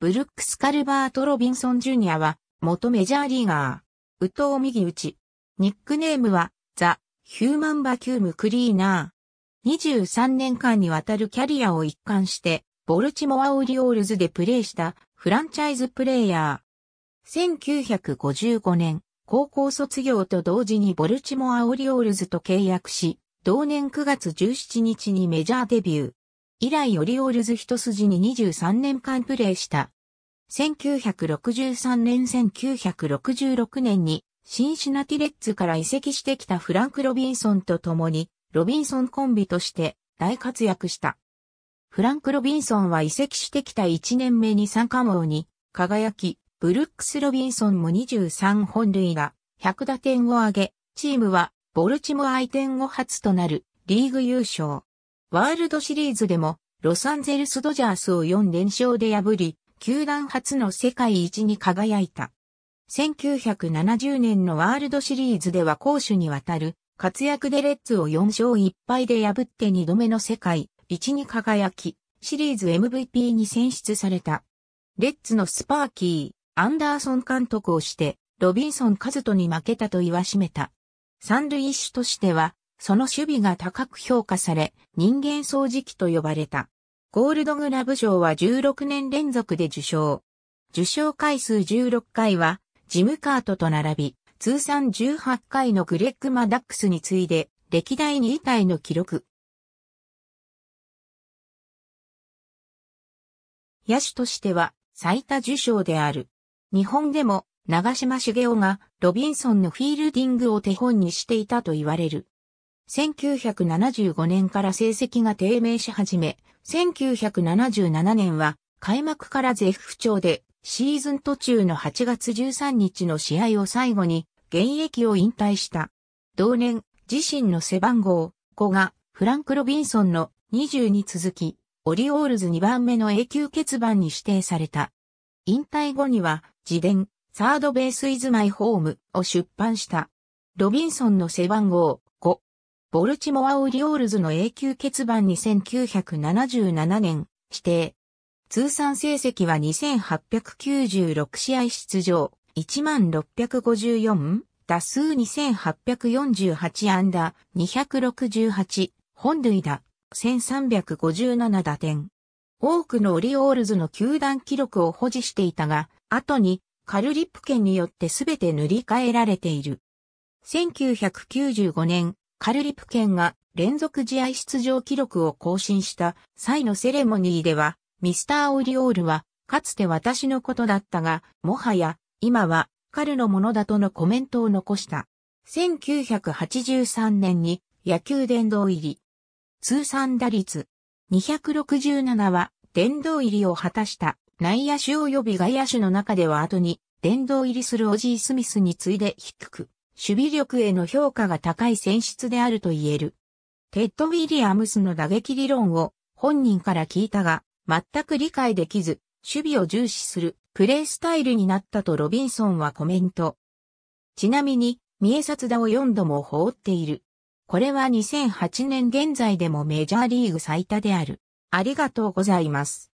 ブルックス・カルバート・ロビンソン・ジュニアは、元メジャーリーガー。ウト投右打ち。ニックネームは、ザ・ヒューマン・バキューム・クリーナー。23年間にわたるキャリアを一貫して、ボルチモア・オリオールズでプレーしたフランチャイズプレイヤー。1955年、高校卒業と同時にボルチモア・オリオールズと契約し、同年9月17日にメジャーデビュー。以来オリオールズ一筋に23年間プレーした。1963年1966年にシンシナティレッツから移籍してきたフランク・ロビンソンと共にロビンソンコンビとして大活躍した。フランク・ロビンソンは移籍してきた1年目に三冠王に輝き、ブルックス・ロビンソンも23本塁打、100打点を挙げ、チームはボルチモア相手後初となるリーグ優勝。ワールドシリーズでも、ロサンゼルスドジャースを4連勝で破り、球団初の世界一に輝いた。1970年のワールドシリーズでは攻守にわたる活躍でレッズを4勝1敗で破って2度目の世界一に輝き、シリーズ MVP に選出された。レッズのスパーキー、アンダーソン監督をして、ロビンソン・カズトに負けたと言わしめた。三塁手としては、その守備が高く評価され、人間掃除機と呼ばれた。ゴールドグラブ賞は16年連続で受賞。受賞回数16回は、ジムカートと並び、通算18回のグレッグ・マダックスに次いで、歴代2位タイの記録。野手としては最多受賞である。日本でも長島茂雄がロビンソンのフィールディングを手本にしていたと言われる。1975年から成績が低迷し始め、1977年は開幕から絶不調で、シーズン途中の8月13日の試合を最後に現役を引退した。同年、自身の背番号5がフランク・ロビンソンの20に続き、オリオールズ2番目の永久欠番に指定された。引退後には、自伝、サードベースイズマイホームを出版した。ロビンソンの背番号ボルチモア・オリオールズの永久欠番に1977年指定。通算成績は2896試合出場、1654、打数2848安打、268、本塁打、1357打点。多くのオリオールズの球団記録を保持していたが、後にカルリップ券によってすべて塗り替えられている。1995年、カルリプ県が連続試合出場記録を更新した際のセレモニーでは、ミスターオリオールは、かつて私のことだったが、もはや、今は、彼のものだとのコメントを残した。1983年に野球殿堂入り。通算打率267は殿堂入りを果たした内野手及び外野手の中では後に殿堂入りするオジー・スミスに次いで低く守備力への評価が高い選出であると言える。テッド・ウィリアムスの打撃理論を本人から聞いたが、全く理解できず、守備を重視するプレースタイルになったとロビンソンはコメント。ちなみに、三重札田を4度も放っている。これは2008年現在でもメジャーリーグ最多である。ありがとうございます。